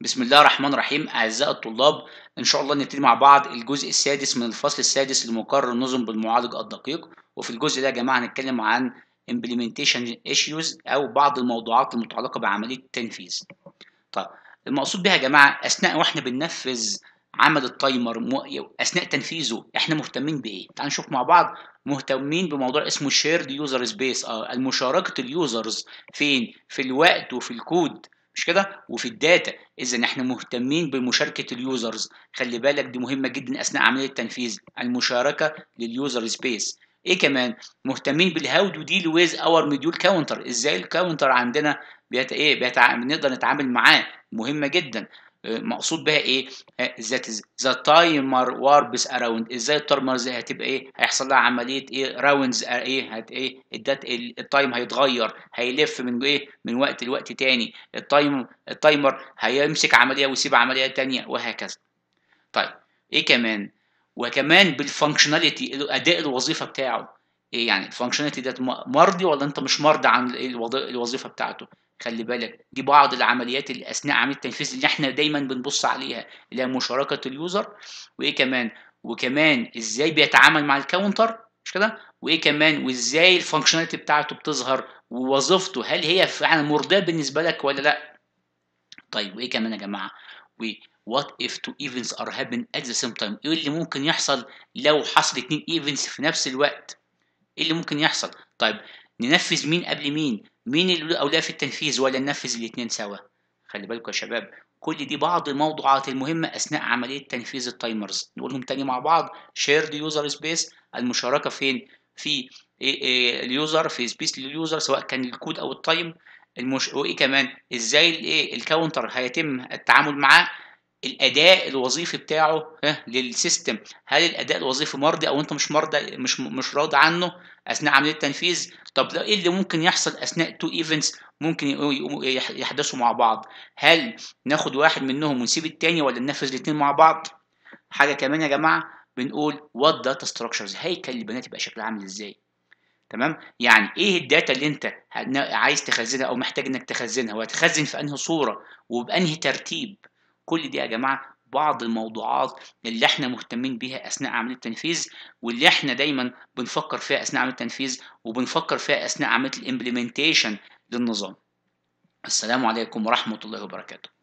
بسم الله الرحمن الرحيم أعزائي الطلاب إن شاء الله نبتدي مع بعض الجزء السادس من الفصل السادس لمقرر النظم بالمعالج الدقيق وفي الجزء ده يا جماعة هنتكلم عن implementation issues أو بعض الموضوعات المتعلقة بعملية التنفيذ. طيب المقصود بها يا جماعة أثناء وإحنا بننفذ عمل التايمر مو... أثناء تنفيذه إحنا مهتمين بإيه؟ تعال نشوف مع بعض مهتمين بموضوع اسمه shared user space أو المشاركة اليوزرز فين؟ في الوقت وفي الكود مش كده وفي الداتا اذا احنا مهتمين بمشاركه اليوزرز خلي بالك دي مهمه جدا اثناء عمليه التنفيذ المشاركه لليوزر سبيس ايه كمان مهتمين بالهاو دو ديل ويز اور مديول كاونتر ازاي الكاونتر عندنا بيت ايه بيتع... بنقدر نتعامل معاه مهمه جدا مقصود بها ايه آه، ذات ذا تايمر واربس اراوند ازاي التايمرز هتبقى ايه هيحصل لها عمليه ايه راوندز ايه هت ايه الدات التايم هيتغير هيلف من ايه من وقت لوقت تاني التايم التايمر هيمسك عمليه ويسيب عمليه تانية وهكذا طيب ايه كمان وكمان بالفانكشناليتي اداء الوظيفه بتاعه ايه يعني الفانكشناليتي ده مرضي ولا انت مش مرضي عن الوظيفه بتاعته خلي بالك دي بعض العمليات اللي اثناء عمليه التنفيذ اللي احنا دايما بنبص عليها اللي هي مشاركه اليوزر وايه كمان وكمان ازاي بيتعامل مع الكاونتر مش كده وايه كمان وازاي الفانكشناليتي بتاعته بتظهر ووظيفته هل هي فعلا مرضيه بالنسبه لك ولا لا طيب وايه كمان يا جماعه و وات اف تو events ار happening ات ذا سيم تايم ايه اللي ممكن يحصل لو حصل اتنين ايفنتس في نفس الوقت ايه اللي ممكن يحصل طيب ننفذ مين قبل مين مين الاولى في التنفيذ ولا ننفذ الاثنين سوا خلي بالكم يا شباب كل دي بعض الموضوعات المهمة أثناء عملية تنفيذ التايمرز نقولهم تاني مع بعض شيرد يوزر سبيس المشاركة فين في إيه، إيه، اليوزر في سبيس لليوزر سواء كان الكود أو التايم المش... وإيه كمان إزاي الإيه الكاونتر هيتم التعامل معاه الاداء الوظيفي بتاعه للسيستم هل الاداء الوظيفي مرضي او انت مش مرضى مش مش راضي عنه اثناء عمليه التنفيذ طب ايه اللي ممكن يحصل اثناء تو ايفنتس ممكن يحدثوا مع بعض هل ناخد واحد منهم ونسيب الثاني ولا ننفذ الاثنين مع بعض حاجه كمان يا جماعه بنقول وات داتا ستراكشرز هيكل البيانات يبقى شكلها عامل ازاي تمام يعني ايه الداتا اللي انت عايز تخزنها او محتاج انك تخزنها وهتخزن في انهي صوره وبانهي ترتيب كل دي يا جماعه بعض الموضوعات اللي احنا مهتمين بيها اثناء عمليه التنفيذ واللي احنا دايما بنفكر فيها اثناء عمليه التنفيذ وبنفكر فيها اثناء عمليه الامبلمنتيشن للنظام السلام عليكم ورحمه الله وبركاته